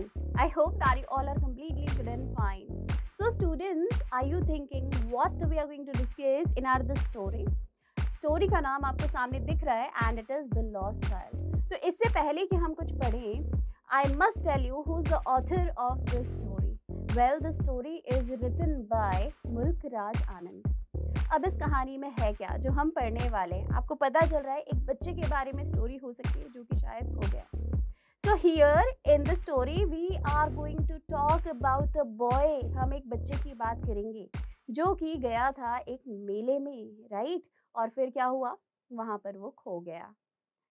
all. I hope that you all are completely good and fine. So students, are you thinking what we are going to discuss in our this story? story ka naam आपके samne dikh raha hai and it is the lost child तो isse pehle ki hum kuch padhe i must tell you who's the author of this story well the story is written by mulkraj anand अब इस कहानी में है क्या जो हम पढ़ने वाले हैं आपको पता चल रहा है एक बच्चे के बारे में स्टोरी हो सकती है जो कि शायद हो गया so here in the story we are going to talk about a boy हम एक बच्चे की बात करेंगे जो कि गया था एक मेले में राइट और फिर क्या हुआ वहाँ पर वो खो गया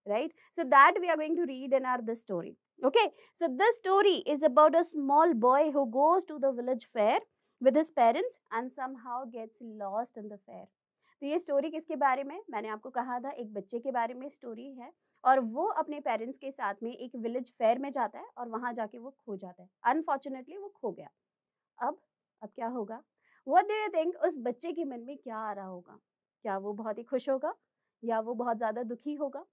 right so that we are going to read in our this story okay so this story is about a small boy who goes to the village fair with his parents and somehow gets lost in the fair तो ये story किसके बारे में मैंने आपको कहा था एक बच्चे के बारे में स्टोरी है और वो अपने पेरेंट्स के साथ में एक विलेज फेयर में जाता है और वहाँ जाके वो खो जाता है अनफॉर्चुनेटली वो खो गया अब अब क्या होगा वट डू यू थिंक उस बच्चे के मन में क्या आ रहा होगा क्या वो बहुत ही खुश होगा या वो बहुत ज़्यादा दुखी होगा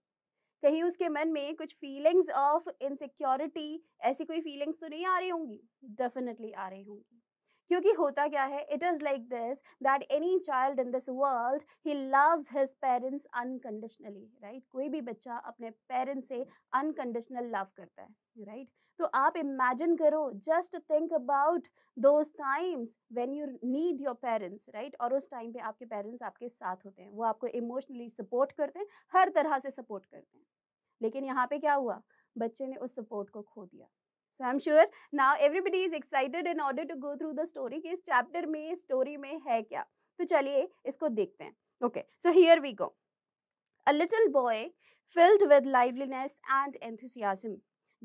कहीं उसके मन में कुछ फीलिंग्स ऑफ इनसिक्योरिटी ऐसी कोई फीलिंग्स तो नहीं आ रही होंगी डेफिनेटली आ रही होंगी क्योंकि होता क्या है it is like this that any child in this world he loves his parents unconditionally right कोई भी बच्चा अपने पेरेंट्स से अनकंडीशनल लव करता है राइट right? तो आप इमेजिन करो just think about those times when you need your parents right और उस टाइम पे आपके पेरेंट्स आपके साथ होते हैं वो आपको इमोशनली सपोर्ट करते हैं हर तरह से सपोर्ट करते हैं लेकिन यहाँ पे क्या हुआ बच्चे ने उस सपोर्ट को खो दिया so I am sure now everybody is excited in order to go through the story कि इस चैप्टर में स्टोरी में है क्या तो चलिए इसको देखते हैं okay so here we go a little boy filled with liveliness and enthusiasm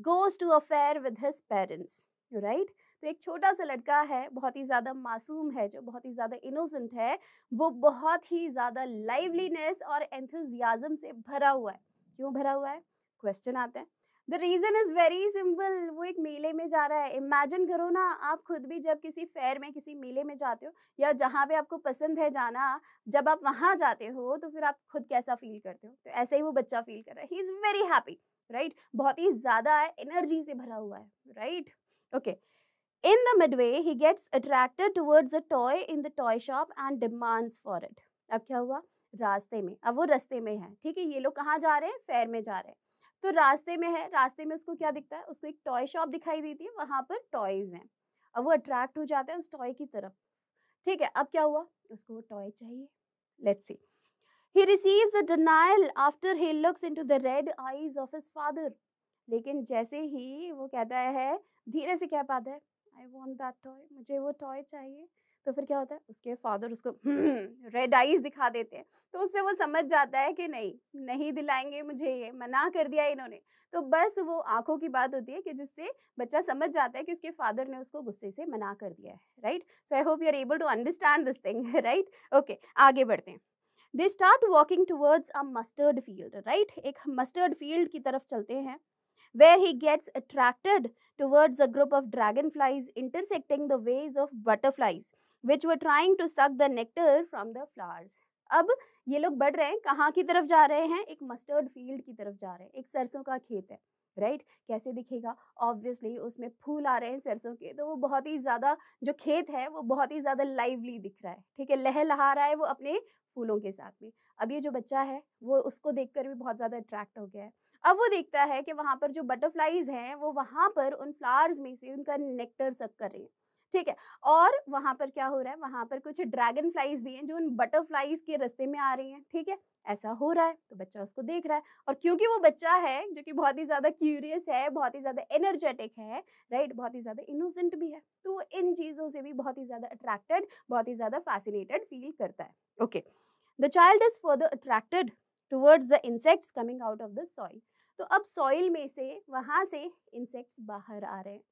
goes to a fair with his parents right तो एक छोटा सा लड़का है बहुत ही ज़्यादा मासूम है जो बहुत ही ज़्यादा इनोसेंट है वो बहुत ही ज़्यादा लाइवलीनेस और एंथुजियाजम से भरा हुआ है क्यों भरा हुआ है क्वेश्चन आते हैं the reason is very simple वो एक मेले में जा रहा है इमेजिन करो ना आप खुद भी जब किसी फेयर में किसी मेले में जाते हो या जहाँ पे आपको पसंद है जाना जब आप वहाँ जाते हो तो फिर आप खुद कैसा फील करते हो तो ऐसे ही वो बच्चा फील कर रहा है he is very happy right बहुत ही ज़्यादा एनर्जी से भरा हुआ है right okay in the midway he gets attracted towards a toy in the toy shop and demands for it अब क्या हुआ रास्ते में अब वो रास्ते में है ठीक है ये लोग कहाँ जा रहे हैं फेयर में जा रहे हैं तो रास्ते में है रास्ते में उसको क्या दिखता है उसको एक टॉय शॉप दिखाई देती है वहाँ पर टॉयज़ हैं अब वो अट्रैक्ट हो जाता है उस टॉय की तरफ ठीक है अब क्या हुआ उसको वो टॉय चाहिए let's see he receives a denial after he looks into the red eyes of his father लेकिन जैसे ही वो कहता है धीरे से कह पाता है आई वॉन्ट दैट टॉय मुझे वो टॉय चाहिए तो फिर क्या होता है उसके फादर उसको रेड हम्म, आईज दिखा देते हैं तो उससे वो समझ जाता है कि नहीं नहीं दिलाएंगे मुझे ये मना कर दिया इन्होंने तो बस वो आंखों की बात होती है कि जिससे बच्चा समझ जाता है कि उसके फादर ने उसको गुस्से से मना कर दिया है right so I hope you are able to understand this thing right okay आगे बढ़ते हैं they start walking towards a mustard field right एक मस्टर्ड फील्ड की तरफ चलते हैं he gets attracted towards a group of dragonflies intersecting the ways of butterflies which were trying to suck the nectar from the flowers अब ये लोग बढ़ रहे हैं कहाँ की तरफ जा रहे हैं एक मस्टर्ड फील्ड की तरफ जा रहे हैं एक सरसों का खेत है राइट right? कैसे दिखेगा ऑब्वियसली उसमें फूल आ रहे हैं सरसों के तो वो बहुत ही ज़्यादा जो खेत है वो बहुत ही ज़्यादा लाइवली दिख रहा है ठीक है लहलहा रहा है वो अपने फूलों के साथ में अब ये जो बच्चा है वो उसको देखकर भी बहुत ज़्यादा अट्रैक्ट हो गया है अब वो देखता है कि वहाँ पर जो बटरफ्लाइज हैं वो वहाँ पर उन फ्लावर्स में से उनका नेक्टर सक कर रही हैं ठीक है और वहां पर क्या हो रहा है वहां पर कुछ ड्रैगन फ्लाइज भी हैं जो उन बटरफ्लाइज के रस्ते में आ रही हैं ठीक है ऐसा हो रहा है तो बच्चा उसको देख रहा है और क्योंकि वो बच्चा है जो कि बहुत ही ज़्यादा क्यूरियस है बहुत ही ज़्यादा एनर्जेटिक है राइट बहुत ही ज़्यादा इनोसेंट भी है तो इन चीज़ों से भी बहुत ही ज़्यादा अट्रैक्टेड बहुत ही ज़्यादा फैसिनेटेड फील करता है okay the child is further attracted towards the insects coming out of the soil तो अब सॉइल में से वहां से इंसेक्ट्स बाहर आ रहे हैं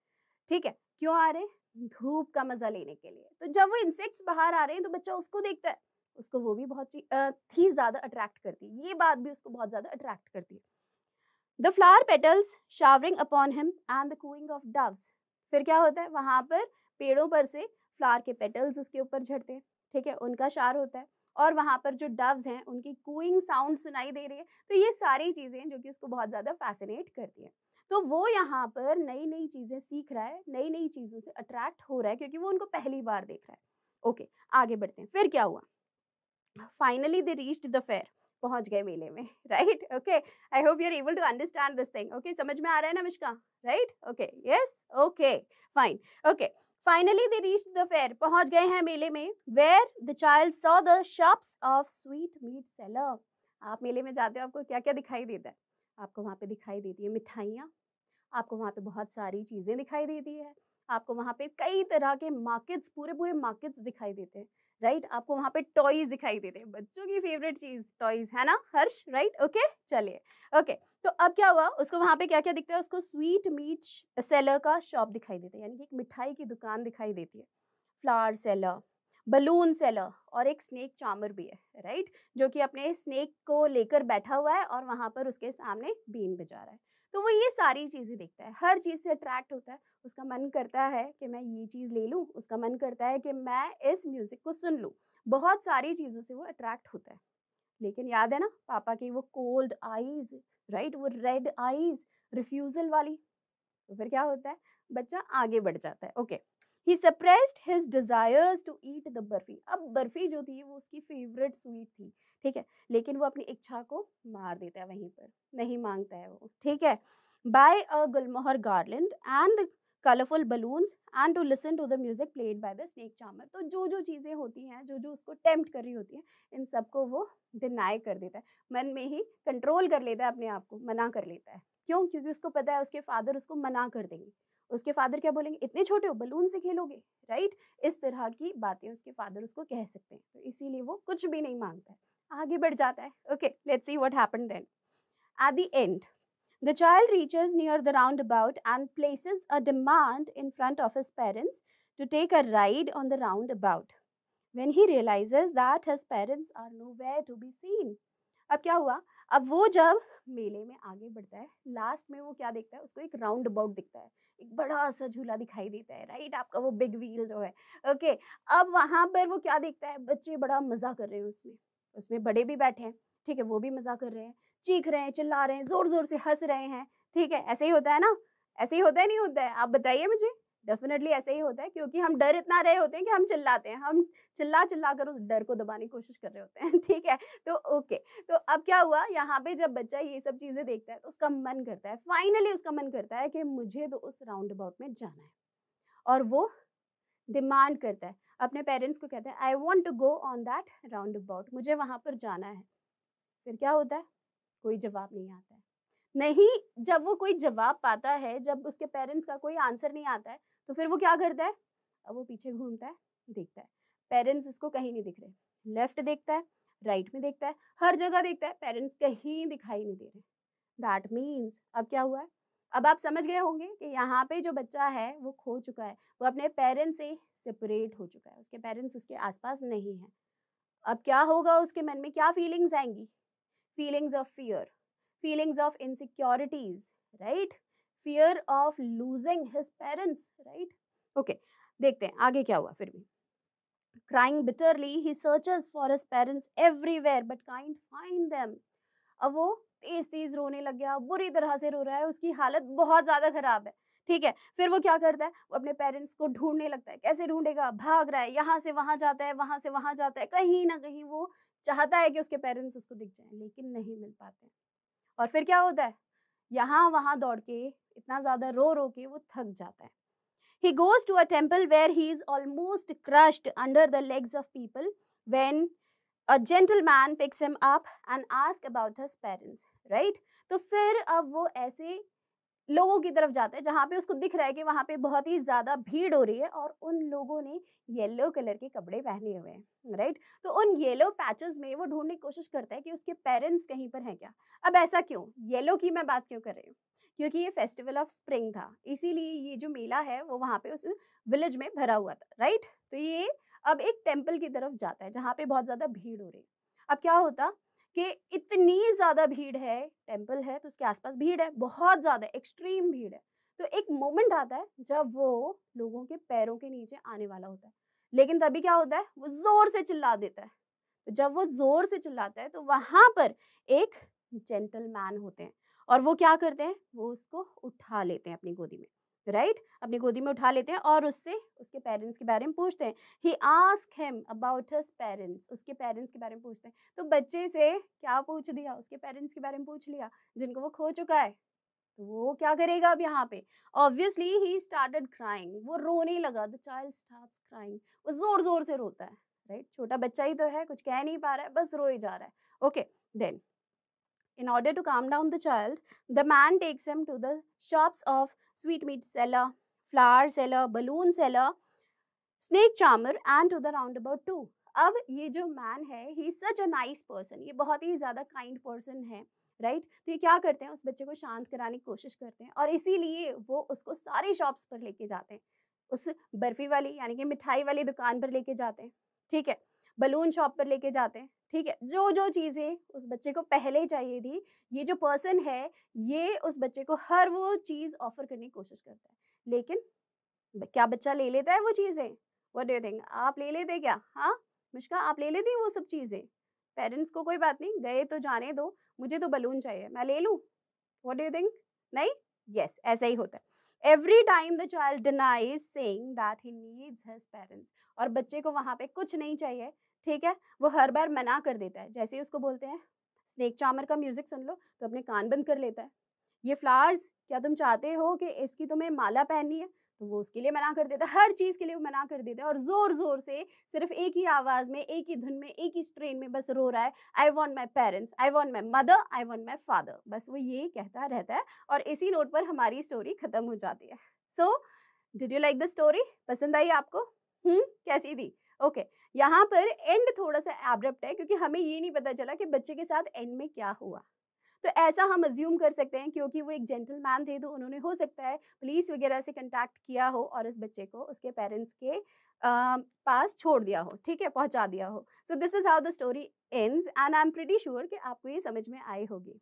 ठीक है क्यों आ रहे हैं धूप का मजा लेने के लिए तो जब वो इंसेक्ट्स बाहर आ रहे हैं तो बच्चा उसको देखता है उसको वो भी बहुत ही ज्यादा अट्रैक्ट करती है ये बात भी उसको बहुत ज्यादा अट्रैक्ट करती है the flower petals showering upon him and the cooing of doves फिर क्या होता है वहां पर पेड़ों पर से फ्लावर के पेटल्स उसके ऊपर झड़ते हैं ठीक है उनका शार होता है और वहां पर जो डव्स हैं उनकी कूइंग साउंड सुनाई दे रही है तो ये सारी चीज़ें जो कि उसको बहुत ज़्यादा फैसिनेट करती है तो वो यहाँ पर नई नई चीज़ें सीख रहा है नई नई चीज़ों से अट्रैक्ट हो रहा है क्योंकि वो उनको पहली बार देख रहा है ओके आगे बढ़ते हैं फिर क्या हुआ finally they reached the fair पहुंच गए मेले में right okay I hope you are able to understand this thing okay समझ में आ रहा है ना Mishka right okay yes okay fine okay finally they reach the fair पहुंच गए हैं मेले में where the child saw the shops of sweetmeat seller आप मेले में जाते हो आपको क्या क्या दिखाई देता है आपको वहाँ पे दिखाई देती है मिठाइयाँ आपको वहाँ पे बहुत सारी चीज़ें दिखाई देती है आपको वहाँ पे कई तरह के मार्केट्स पूरे पूरे मार्केट्स दिखाई देते हैं राइट right? आपको वहाँ पे टॉयज दिखाई देते हैं बच्चों की फेवरेट चीज टॉयज है ना हर्ष राइट ओके चलिए ओके तो अब क्या हुआ उसको वहाँ पे क्या क्या दिखता है उसको स्वीट मीट सेलर का शॉप दिखाई देता है यानी कि एक मिठाई की दुकान दिखाई देती है फ्लावर सेलर बलून सेलर और एक स्नेक चामर भी है राइट जो कि अपने स्नेक को लेकर बैठा हुआ है और वहाँ पर उसके सामने बीन बजा रहा है तो वो ये सारी चीज़ें देखता है हर चीज़ से अट्रैक्ट होता है उसका मन करता है कि मैं ये चीज़ ले लूँ उसका मन करता है कि मैं इस म्यूज़िक को सुन लूँ बहुत सारी चीज़ों से वो अट्रैक्ट होता है लेकिन याद है ना पापा की वो कोल्ड आईज राइट वो रेड आईज रिफ्यूज़ल वाली तो फिर क्या होता है बच्चा आगे बढ़ जाता है okay okay. He suppressed his desires to eat the barfi अब बर्फी जो थी वो उसकी फेवरेट स्वीट थी ठीक है लेकिन वो अपनी इच्छा को मार देता है वहीं पर नहीं मांगता है वो ठीक है by a gulmohar garland and colourful balloons and to listen to the music played by the snake charmer तो जो जो चीज़ें होती हैं जो जो उसको टेम्प्ट कर रही होती हैं इन सबको वो डिनाई कर देता है मन में ही कंट्रोल कर लेता है अपने आप को मना कर लेता है क्यों क्योंकि उसको पता है उसके फादर उसको मना कर देंगे उसके फादर क्या बोलेंगे इतने छोटे हो बलून से खेलोगे राइट इस तरह की बातें उसके फादर उसको कह सकते हैं तो इसीलिए वो कुछ भी नहीं मांगता है आगे बढ़ जाता है okay let's see what happen then at the end The child reaches near the roundabout and places a demand in front of his parents to take a ride on the roundabout. When he realizes that his parents are nowhere to be seen. अब क्या हुआ अब वो जब मेले में आगे बढ़ता है लास्ट में वो क्या देखता है उसको एक राउंड अबाउट दिखता है एक बड़ा सा झूला दिखाई देता है राइट आपका वो बिग व्हील जो है ओके अब वहाँ पर वो क्या देखता है बच्चे बड़ा मज़ा कर रहे हैं उसमें उसमें बड़े भी बैठे हैं ठीक है वो भी मज़ा कर रहे हैं चीख रहे हैं चिल्ला रहे हैं ज़ोर ज़ोर से हंस रहे हैं ठीक है ऐसे ही होता है ना ऐसे ही होता है नहीं होता है आप बताइए मुझे डेफिनेटली ऐसे ही होता है क्योंकि हम डर इतना रहे होते हैं कि हम चिल्लाते हैं हम चिल्ला चिल्ला कर उस डर को दबाने की कोशिश कर रहे होते हैं ठीक है तो ओके तो अब क्या हुआ यहाँ पे जब बच्चा ये सब चीज़ें देखता है तो उसका मन करता है फाइनली उसका मन करता है कि मुझे तो उस राउंड अबाउट में जाना है और वो डिमांड करता है अपने पेरेंट्स को कहता है I want to go on that roundabout मुझे वहाँ पर जाना है फिर क्या होता है कोई जवाब नहीं आता है नहीं जब वो कोई जवाब पाता है जब उसके पेरेंट्स का कोई आंसर नहीं आता है तो फिर वो क्या करता है अब वो पीछे घूमता है देखता है पेरेंट्स उसको कहीं नहीं दिख रहे लेफ्ट देखता है राइट right में देखता है हर जगह देखता है पेरेंट्स कहीं दिखाई नहीं दे रहे दैट मीन्स अब क्या हुआ है अब आप समझ गए होंगे कि यहाँ पे जो बच्चा है वो खो चुका है वो अपने पेरेंट्स से सेपरेट हो चुका है उसके पेरेंट्स उसके आसपास नहीं है अब क्या होगा उसके मन में क्या फीलिंग्स आएंगी feelings of fear feelings of insecurities right fear of losing his parents right okay देखते हैं आगे क्या हुआ फिर भी crying bitterly he searches for his parents everywhere but can't find them अब वो तेज तेज रोने लग गया बुरी तरह से रो रहा है उसकी हालत बहुत ज़्यादा खराब है ठीक है फिर वो क्या करता है वो अपने पेरेंट्स को ढूंढने लगता है कैसे ढूंढेगा भाग रहा है यहाँ से वहाँ जाता है वहाँ से वहाँ जाता है कहीं ना कहीं वो चाहता है कि उसके पेरेंट्स उसको दिख जाए लेकिन नहीं मिल पाते और फिर क्या होता है यहाँ वहाँ दौड़ के इतना ज़्यादा रो रो के वो थक जाता है he goes to a temple where he is almost crushed under the legs of people when a gentleman picks him up and ask about his parents right तो फिर अब वो ऐसे लोगों की तरफ जाता है जहाँ पे उसको दिख रहा है कि वहाँ पे बहुत ही ज़्यादा भीड़ हो रही है और उन लोगों ने येलो कलर के कपड़े पहने हुए हैं राइट तो उन येलो पैचेस में वो ढूंढने की कोशिश करता है कि उसके पेरेंट्स कहीं पर हैं क्या अब ऐसा क्यों येलो की मैं बात क्यों कर रही हूँ क्योंकि ये फेस्टिवल ऑफ स्प्रिंग था इसीलिए ये जो मेला है वो वहाँ पे उस विलेज में भरा हुआ था राइट तो ये अब एक टेम्पल की तरफ जाता है जहाँ पे बहुत ज़्यादा भीड़ हो रही है अब क्या होता कि इतनी ज़्यादा भीड़ है टेम्पल है तो उसके आसपास भीड़ है बहुत ज़्यादा एक्सट्रीम भीड़ है तो एक मोमेंट आता है जब वो लोगों के पैरों के नीचे आने वाला होता है लेकिन तभी क्या होता है वो ज़ोर से चिल्ला देता है तो जब वो ज़ोर से चिल्लाता है तो वहाँ पर एक जेंटलमैन होते हैं और वो क्या करते हैं वो उसको उठा लेते हैं अपनी गोदी में राइट right? अपनी गोदी में उठा लेते हैं और उससे उसके पेरेंट्स के बारे में पूछते हैं he ask him about his parents उसके पेरेंट्स के बारे में पूछते हैं तो बच्चे से क्या पूछ दिया उसके पेरेंट्स के बारे में पूछ लिया जिनको वो खो चुका है तो वो क्या करेगा अब यहाँ पे ऑब्वियसली ही स्टार्टेड क्राइंग वो रोने लगा द चाइल्ड स्टार्ट क्राइंग वो जोर जोर से रोता है राइट right? छोटा बच्चा ही तो है कुछ कह नहीं पा रहा है बस रो ही जा रहा है okay okay, then In order to calm down the child, the man takes him to the shops of sweetmeat seller, flower seller, balloon seller, snake charmer and to the roundabout too. अब ये जो man है he is such a nice person ये बहुत ही ज़्यादा kind person है right right? तो ये क्या करते हैं उस बच्चे को शांत कराने की कोशिश करते हैं और इसीलिए वो उसको सारे शॉप्स पर लेके जाते हैं उस बर्फ़ी वाली यानी कि मिठाई वाली दुकान पर लेके जाते हैं ठीक है बलून शॉप पर लेके जाते हैं ठीक है जो जो चीज़ें उस बच्चे को पहले चाहिए थी ये जो पर्सन है ये उस बच्चे को हर वो चीज़ ऑफर करने की कोशिश करता है लेकिन क्या बच्चा ले लेता है वो चीज़ें वट डू थिंक आप ले लेते क्या हाँ मुश्का आप ले लेती वो सब चीज़ें पेरेंट्स को कोई बात नहीं गए तो जाने दो मुझे तो बलून चाहिए मैं ले लूँ वट डू थिंक नहीं यस yes, ऐसा ही होता है every time the child denies saying that he needs his parents और बच्चे को वहाँ पे कुछ नहीं चाहिए ठीक है वो हर बार मना कर देता है जैसे ही उसको बोलते हैं स्नेक चामर का म्यूजिक सुन लो तो अपने कान बंद कर लेता है ये फ्लावर्स क्या तुम चाहते हो कि इसकी तुम्हें माला पहननी है तो वो उसके लिए मना कर देता है हर चीज़ के लिए वो मना कर देता है और ज़ोर ज़ोर से सिर्फ एक ही आवाज़ में एक ही धुन में एक ही स्ट्रेन में बस रो रहा है I want my parents I want my mother I want my father बस वो ये कहता रहता है और इसी नोट पर हमारी स्टोरी ख़त्म हो जाती है so did you like the story पसंद आई आपको हम्म कैसी थी ओके okay. यहाँ पर एंड थोड़ा सा एब्रप्ट है क्योंकि हमें ये नहीं पता चला कि बच्चे के साथ एंड में क्या हुआ तो ऐसा हम अज्यूम कर सकते हैं क्योंकि वो एक जेंटलमैन थे तो उन्होंने हो सकता है पुलिस वगैरह से कंटेक्ट किया हो और इस बच्चे को उसके पेरेंट्स के पास छोड़ दिया हो ठीक है पहुंचा दिया हो so this is how the story ends and I am pretty sure कि आपको ये समझ में आई होगी